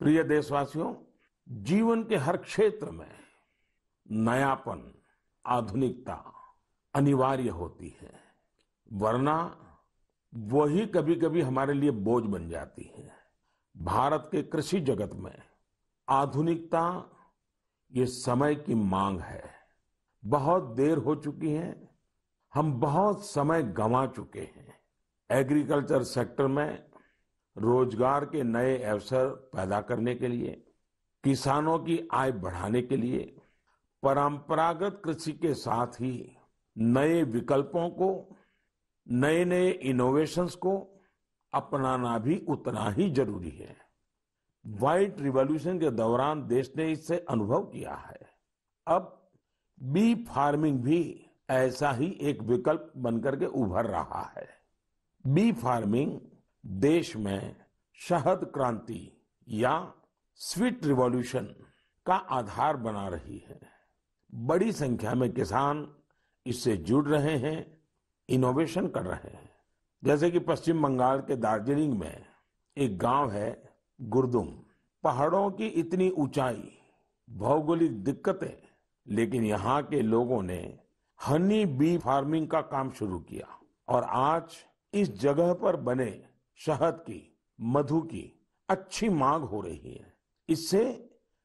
प्रिय देशवासियों जीवन के हर क्षेत्र में नयापन आधुनिकता अनिवार्य होती है वरना वही कभी कभी हमारे लिए बोझ बन जाती है भारत के कृषि जगत में आधुनिकता ये समय की मांग है बहुत देर हो चुकी है हम बहुत समय गंवा चुके हैं एग्रीकल्चर सेक्टर में रोजगार के नए अवसर पैदा करने के लिए किसानों की आय बढ़ाने के लिए परंपरागत कृषि के साथ ही नए विकल्पों को नए नए इनोवेशंस को अपनाना भी उतना ही जरूरी है व्हाइट रिवॉल्यूशन के दौरान देश ने इससे अनुभव किया है अब बी फार्मिंग भी ऐसा ही एक विकल्प बनकर के उभर रहा है बी फार्मिंग देश में शहद क्रांति या स्वीट रिवॉल्यूशन का आधार बना रही है बड़ी संख्या में किसान इससे जुड़ रहे हैं इनोवेशन कर रहे हैं जैसे कि पश्चिम बंगाल के दार्जिलिंग में एक गांव है गुरदुम पहाड़ों की इतनी ऊंचाई भौगोलिक दिक्कतें लेकिन यहाँ के लोगों ने हनी बी फार्मिंग का काम शुरू किया और आज इस जगह पर बने शहद की मधु की अच्छी मांग हो रही है इससे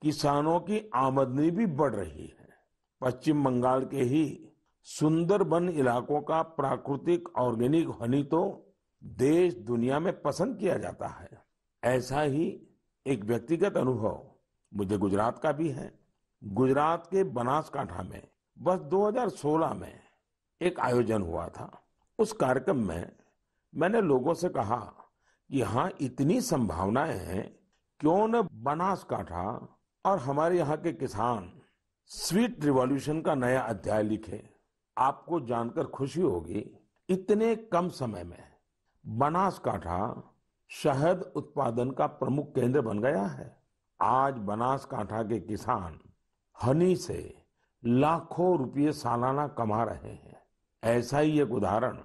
किसानों की आमदनी भी बढ़ रही है पश्चिम बंगाल के ही सुंदरबन इलाकों का प्राकृतिक ऑर्गेनिक हनी तो देश दुनिया में पसंद किया जाता है ऐसा ही एक व्यक्तिगत अनुभव मुझे गुजरात का भी है गुजरात के बनासकांठा में बस 2016 में एक आयोजन हुआ था उस कार्यक्रम में मैंने लोगों से कहा यहाँ इतनी संभावनाएं हैं क्यों न बनासकाठा और हमारे यहाँ के किसान स्वीट रिवॉल्यूशन का नया अध्याय लिखे आपको जानकर खुशी होगी इतने कम समय में बनासकाठा शहद उत्पादन का प्रमुख केंद्र बन गया है आज बनासकांठा के किसान हनी से लाखों रुपये सालाना कमा रहे हैं ऐसा ही एक उदाहरण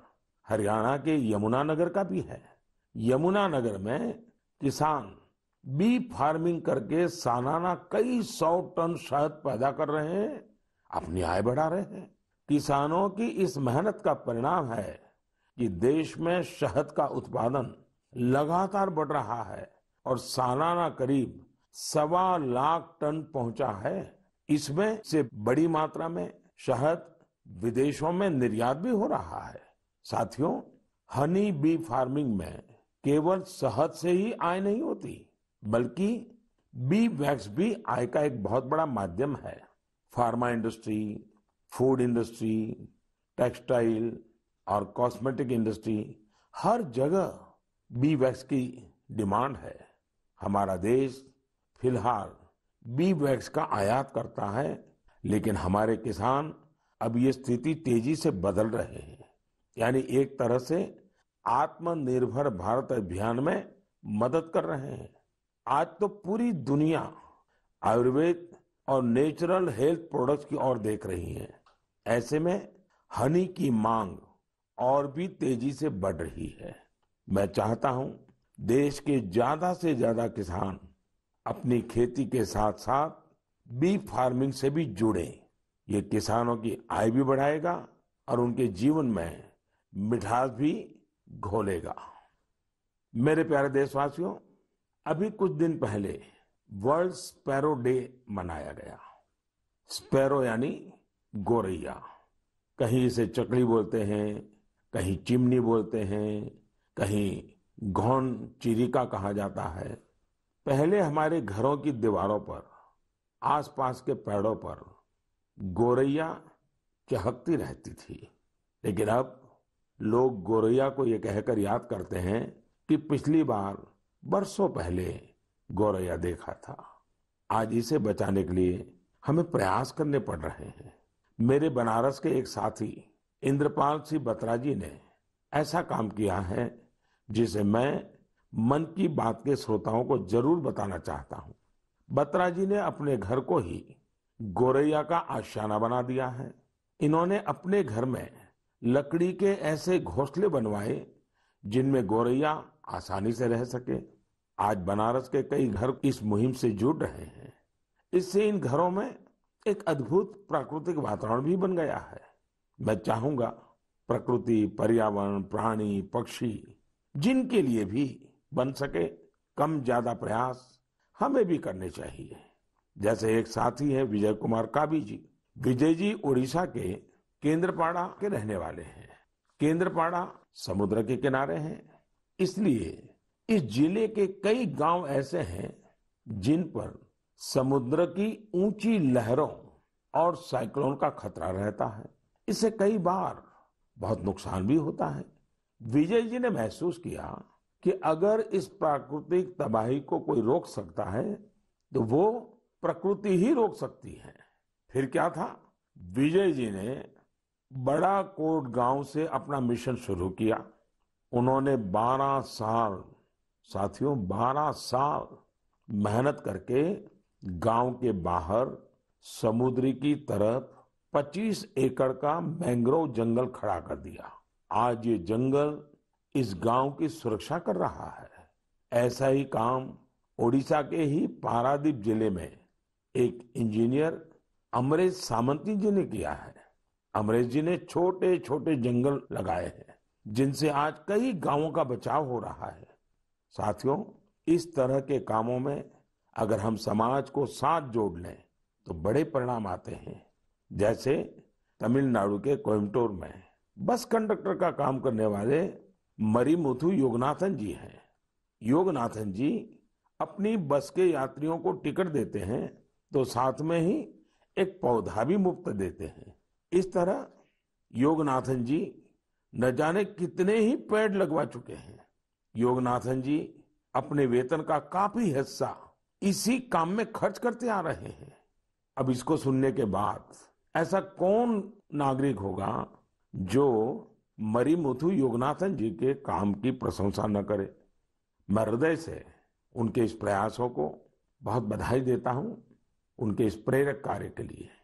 हरियाणा के यमुनानगर का भी है यमुनानगर में किसान बी फार्मिंग करके सालाना कई सौ टन शहद पैदा कर रहे हैं अपनी आय बढ़ा रहे हैं किसानों की इस मेहनत का परिणाम है कि देश में शहद का उत्पादन लगातार बढ़ रहा है और सालाना करीब सवा लाख टन पहुंचा है इसमें से बड़ी मात्रा में शहद विदेशों में निर्यात भी हो रहा है साथियों हनी बी फार्मिंग में केवल शहद से ही आय नहीं होती बल्कि बी वैक्स भी आय का एक बहुत बड़ा माध्यम है pharma industry food industry textile और कॉस्मेटिक इंडस्ट्री हर जगह बी वैक्स की डिमांड है हमारा देश फिलहाल बी वैक्स का आयात करता है लेकिन हमारे किसान अब ये स्थिति तेजी से बदल रहे हैं यानी एक तरह से आत्मनिर्भर भारत अभियान में मदद कर रहे हैं आज तो पूरी दुनिया आयुर्वेद और नेचुरल हेल्थ प्रोडक्ट्स की ओर देख रही है ऐसे में हनी की मांग और भी तेजी से बढ़ रही है मैं चाहता हूं देश के ज्यादा से ज्यादा किसान अपनी खेती के साथ साथ बी फार्मिंग से भी जुड़े ये किसानों की आय भी बढ़ाएगा और उनके जीवन में मिठास भी घोलेगा मेरे प्यारे देशवासियों अभी कुछ दिन पहले वर्ल्ड स्पैरो डे मनाया गया स्पैरो यानी गोरैया कहीं इसे चकली बोलते हैं कहीं चिमनी बोलते हैं कहीं घोन चिरिका कहा जाता है पहले हमारे घरों की दीवारों पर आसपास के पेड़ों पर गोरैया चहकती रहती थी लेकिन अब लोग गोरैया को ये कहकर याद करते हैं कि पिछली बार बरसों पहले गोरैया देखा था आज इसे बचाने के लिए हमें प्रयास करने पड़ रहे हैं मेरे बनारस के एक साथी इंद्रपाल सिंह बत्रा जी ने ऐसा काम किया है जिसे मैं मन की बात के श्रोताओं को जरूर बताना चाहता हूं बत्रा जी ने अपने घर को ही गोरैया का आशियाना बना दिया है इन्होंने अपने घर में लकड़ी के ऐसे घोंसले बनवाए जिनमें गोरैया आसानी से रह सके आज बनारस के कई घर इस मुहिम से जुड़ रहे हैं इससे इन घरों में एक अद्भुत प्राकृतिक वातावरण भी बन गया है मैं चाहूंगा प्रकृति पर्यावरण प्राणी पक्षी जिनके लिए भी बन सके कम ज्यादा प्रयास हमें भी करने चाहिए जैसे एक साथी है विजय कुमार काबी जी विजय जी ओडिशा के केंद्रपाड़ा के रहने वाले हैं केंद्रपाड़ा समुद्र के किनारे हैं इसलिए इस जिले के कई गांव ऐसे हैं जिन पर समुद्र की ऊंची लहरों और साइक्लोन का खतरा रहता है इससे कई बार बहुत नुकसान भी होता है विजय जी ने महसूस किया कि अगर इस प्राकृतिक तबाही को कोई रोक सकता है तो वो प्रकृति ही रोक सकती है फिर क्या था विजय जी ने बड़ा कोट गांव से अपना मिशन शुरू किया उन्होंने 12 साल साथियों 12 साल मेहनत करके गांव के बाहर समुद्री की तरफ 25 एकड़ का मैंग्रोव जंगल खड़ा कर दिया आज ये जंगल इस गांव की सुरक्षा कर रहा है ऐसा ही काम ओडिशा के ही पारादीप जिले में एक इंजीनियर अमरेश सामंती जी ने किया है अमरेश जी ने छोटे छोटे जंगल लगाए हैं जिनसे आज कई गांवों का बचाव हो रहा है साथियों इस तरह के कामों में अगर हम समाज को साथ जोड़ लें तो बड़े परिणाम आते हैं जैसे तमिलनाडु के कोयम्बटोर में बस कंडक्टर का काम करने वाले मरीमुथु योगनाथन जी हैं योगनाथन जी अपनी बस के यात्रियों को टिकट देते हैं तो साथ में ही एक पौधा भी मुफ्त देते हैं इस तरह योगनाथन जी न जाने कितने ही पेड़ लगवा चुके हैं योगनाथन जी अपने वेतन का काफी हिस्सा इसी काम में खर्च करते आ रहे हैं अब इसको सुनने के बाद ऐसा कौन नागरिक होगा जो मरी मुथु योगनाथन जी के काम की प्रशंसा न करे मैं हृदय से उनके इस प्रयासों को बहुत बधाई देता हूं उनके इस प्रेरक कार्य के लिए